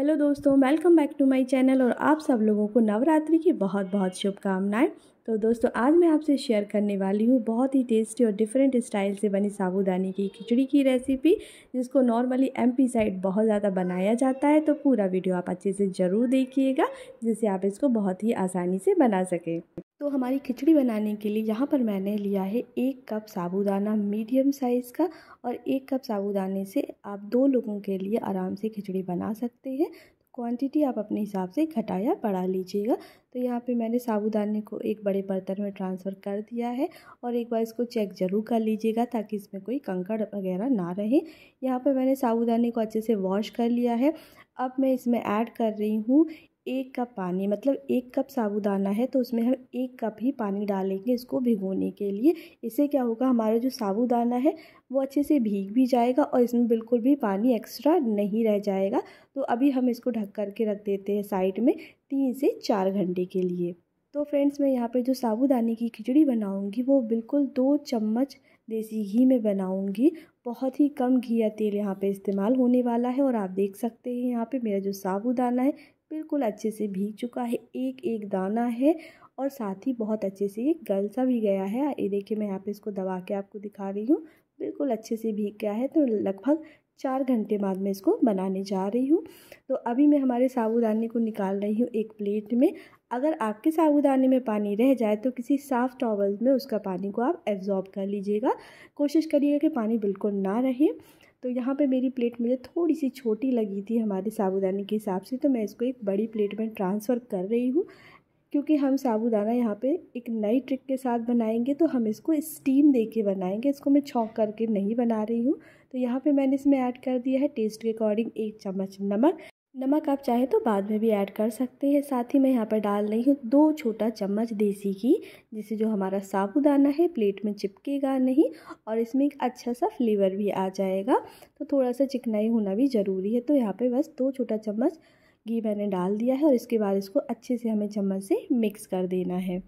hello दोस्तों welcome back to my channel और आप सब लोगों को नवरात्रि की बहुत बहुत शुभकामनाएं तो दोस्तों आज मैं आपसे शेयर करने वाली हूँ बहुत ही टेस्टी और डिफरेंट स्टाइल से बनी साबूदानी की खिचड़ी की रेसिपी जिसको नॉर्मली एमपी साइड बहुत ज़्यादा बनाया जाता है तो पूरा वीडियो आप अच्छे से ज़रूर देखिएगा जिससे आप इसको बहुत ही आसानी से बना सकें तो हमारी खिचड़ी बनाने के लिए यहाँ पर मैंने लिया है एक कप साबूदाना मीडियम साइज़ का और एक कप साबूदाने से आप दो लोगों के लिए आराम से खिचड़ी बना सकते हैं क्वांटिटी आप अपने हिसाब से घटाया या बढ़ा लीजिएगा तो यहाँ पे मैंने साबूदाने को एक बड़े बर्तन में ट्रांसफ़र कर दिया है और एक बार इसको चेक ज़रूर कर लीजिएगा ताकि इसमें कोई कंकड़ वगैरह ना रहे यहाँ पे मैंने साबूदाने को अच्छे से वॉश कर लिया है अब मैं इसमें ऐड कर रही हूँ एक कप पानी मतलब एक कप साबूदाना है तो उसमें हम एक कप ही पानी डालेंगे इसको भिगोने के लिए इससे क्या होगा हमारा जो साबूदाना है वो अच्छे से भीग भी जाएगा और इसमें बिल्कुल भी पानी एक्स्ट्रा नहीं रह जाएगा तो अभी हम इसको ढक कर के रख देते हैं साइड में तीन से चार घंटे के लिए तो फ्रेंड्स मैं यहाँ पर जो साबूदाने की खिचड़ी बनाऊँगी वो बिल्कुल दो चम्मच देसी घी में बनाऊँगी बहुत ही कम घी या तेल यहाँ पे इस्तेमाल होने वाला है और आप देख सकते हैं यहाँ पे मेरा जो साबूदाना है बिल्कुल अच्छे से भीग चुका है एक एक दाना है और साथ ही बहुत अच्छे से ये गल सा भी गया है ये देखिए मैं यहाँ पे इसको दबा के आपको दिखा रही हूँ बिल्कुल अच्छे से भीग गया है तो लगभग चार घंटे बाद मैं इसको बनाने जा रही हूँ तो अभी मैं हमारे साबूदाने को निकाल रही हूँ एक प्लेट में अगर आपके साबूदाने में पानी रह जाए तो किसी साफ़ टॉवल में उसका पानी को आप एब्ज़ॉर्ब कर लीजिएगा कोशिश करिएगा कि पानी बिल्कुल ना रहे तो यहाँ पे मेरी प्लेट मुझे थोड़ी सी छोटी लगी थी हमारे साबूदाने के हिसाब से तो मैं इसको एक बड़ी प्लेट में ट्रांसफ़र कर रही हूँ क्योंकि हम साबूदाना यहाँ पे एक नई ट्रिक के साथ बनाएंगे तो हम इसको स्टीम दे के बनाएंगे इसको मैं छौंक करके नहीं बना रही हूँ तो यहाँ पे मैंने इसमें ऐड कर दिया है टेस्ट के अकॉर्डिंग एक चम्मच नमक नमक आप चाहे तो बाद में भी ऐड कर सकते हैं साथ ही मैं यहाँ पर डाल रही हूँ दो छोटा चम्मच देसी घी जिससे जो हमारा साबुदाना है प्लेट में चिपकेगा नहीं और इसमें एक अच्छा सा फ्लेवर भी आ जाएगा तो थोड़ा सा चिकनाई होना भी ज़रूरी है तो यहाँ पे बस दो छोटा चम्मच घी मैंने डाल दिया है और इसके बाद इसको अच्छे से हमें चम्मच से मिक्स कर देना है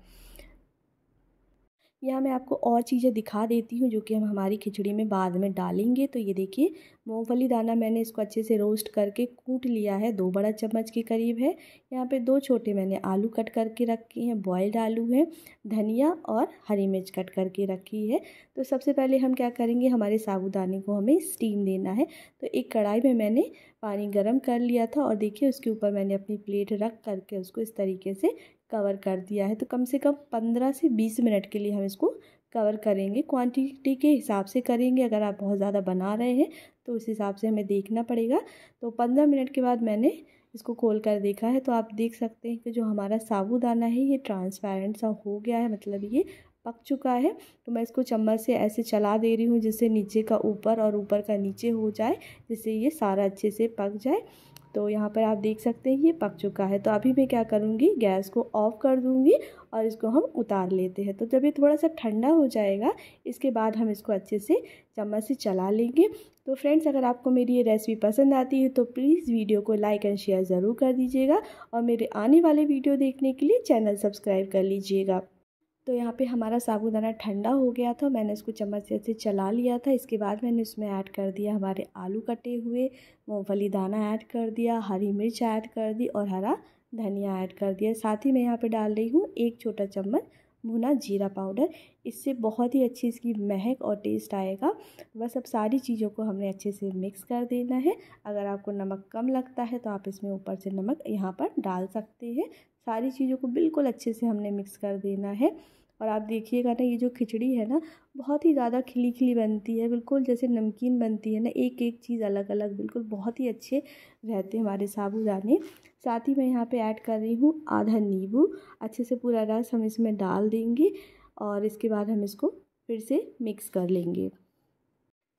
यहाँ मैं आपको और चीज़ें दिखा देती हूँ जो कि हम हमारी खिचड़ी में बाद में डालेंगे तो ये देखिए मूँगफली दाना मैंने इसको अच्छे से रोस्ट करके कूट लिया है दो बड़ा चम्मच के करीब है यहाँ पे दो छोटे मैंने आलू कट करके रखे हैं बॉयल्ड आलू है धनिया और हरी मिर्च कट करके रखी है तो सबसे पहले हम क्या करेंगे हमारे साबुदाने को हमें स्टीम देना है तो एक कढ़ाई में मैंने पानी गर्म कर लिया था और देखिए उसके ऊपर मैंने अपनी प्लेट रख करके उसको इस तरीके से कवर कर दिया है तो कम से कम पंद्रह से बीस मिनट के लिए हम इसको कवर करेंगे क्वांटिटी के हिसाब से करेंगे अगर आप बहुत ज़्यादा बना रहे हैं तो उस हिसाब से हमें देखना पड़ेगा तो पंद्रह मिनट के बाद मैंने इसको खोल कर देखा है तो आप देख सकते हैं कि जो हमारा साबुदाना है ये ट्रांसपेरेंट सा हो गया है मतलब ये पक चुका है तो मैं इसको चम्मच से ऐसे चला दे रही हूँ जिससे नीचे का ऊपर और ऊपर का नीचे हो जाए जिससे ये सारा अच्छे से पक जाए तो यहाँ पर आप देख सकते हैं ये पक चुका है तो अभी मैं क्या करूँगी गैस को ऑफ़ कर दूँगी और इसको हम उतार लेते हैं तो जब ये थोड़ा सा ठंडा हो जाएगा इसके बाद हम इसको अच्छे से चम्मच से चला लेंगे तो फ्रेंड्स अगर आपको मेरी ये रेसिपी पसंद आती है तो प्लीज़ वीडियो को लाइक एंड शेयर ज़रूर कर दीजिएगा और मेरे आने वाले वीडियो देखने के लिए चैनल सब्सक्राइब कर लीजिएगा तो यहाँ पे हमारा साबूदाना ठंडा हो गया था मैंने इसको चम्मच से ऐसे चला लिया था इसके बाद मैंने इसमें ऐड कर दिया हमारे आलू कटे हुए मूँगफली दाना ऐड कर दिया हरी मिर्च ऐड कर दी और हरा धनिया ऐड कर दिया साथ ही मैं यहाँ पे डाल रही हूँ एक छोटा चम्मच भुना जीरा पाउडर इससे बहुत ही अच्छी इसकी महक और टेस्ट आएगा बस अब सारी चीज़ों को हमने अच्छे से मिक्स कर देना है अगर आपको नमक कम लगता है तो आप इसमें ऊपर से नमक यहाँ पर डाल सकते हैं सारी चीज़ों को बिल्कुल अच्छे से हमने मिक्स कर देना है और आप देखिएगा ना ये जो खिचड़ी है ना बहुत ही ज़्यादा खिली खिली बनती है बिल्कुल जैसे नमकीन बनती है ना एक एक चीज़ अलग अलग बिल्कुल बहुत ही अच्छे रहते हैं हमारे साबूदाने साथ ही मैं यहाँ पे ऐड कर रही हूँ आधा नींबू अच्छे से पूरा रस हम इसमें डाल देंगे और इसके बाद हम इसको फिर से मिक्स कर लेंगे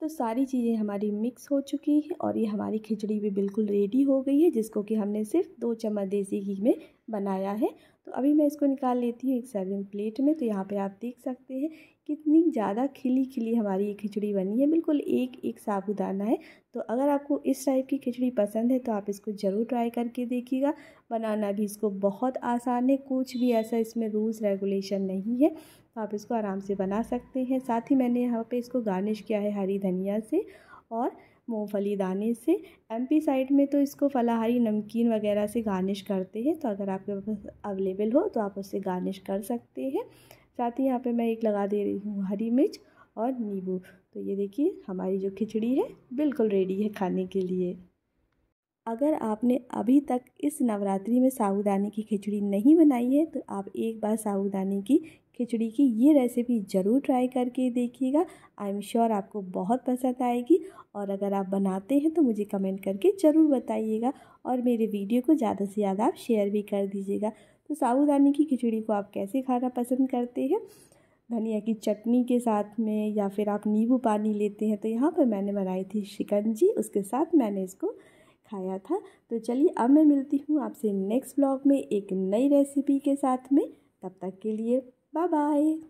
तो सारी चीज़ें हमारी मिक्स हो चुकी हैं और ये हमारी खिचड़ी भी बिल्कुल रेडी हो गई है जिसको कि हमने सिर्फ दो चम्मच देसी घी में बनाया है तो अभी मैं इसको निकाल लेती हूँ एक सर्विंग प्लेट में तो यहाँ पे आप देख सकते हैं कितनी ज़्यादा खिली खिली हमारी ये खिचड़ी बनी है बिल्कुल एक एक साबुदाना है तो अगर आपको इस टाइप की खिचड़ी पसंद है तो आप इसको ज़रूर ट्राई करके देखिएगा बनाना भी इसको बहुत आसान है कुछ भी ऐसा इसमें रूल्स रेगुलेशन नहीं है तो आप इसको आराम से बना सकते हैं साथ ही मैंने यहाँ पर इसको गार्निश किया है हरी धनिया से और मूँगफली दाने से एम पी साइड में तो इसको फलाहारी नमकीन वगैरह से गार्निश करते हैं तो अगर आपके पास अवेलेबल हो तो आप उससे गार्निश कर सकते हैं साथ ही यहाँ पे मैं एक लगा दे रही हूँ हरी मिर्च और नींबू तो ये देखिए हमारी जो खिचड़ी है बिल्कुल रेडी है खाने के लिए अगर आपने अभी तक इस नवरात्रि में साबूदाने की खिचड़ी नहीं बनाई है तो आप एक बार साबूदाने की खिचड़ी की ये रेसिपी ज़रूर ट्राई करके देखिएगा आई एम श्योर आपको बहुत पसंद आएगी और अगर आप बनाते हैं तो मुझे कमेंट करके ज़रूर बताइएगा और मेरे वीडियो को ज़्यादा से ज़्यादा आप शेयर भी कर दीजिएगा तो साबुदानी की खिचड़ी को आप कैसे खाना पसंद करते हैं धनिया की चटनी के साथ में या फिर आप नींबू पानी लेते हैं तो यहाँ पर मैंने बनाई थी शिकंजी उसके साथ मैंने इसको खाया था तो चलिए अब मैं मिलती हूँ आपसे नेक्स्ट ब्लॉग में एक नई रेसिपी के साथ में तब तक के लिए 拜拜。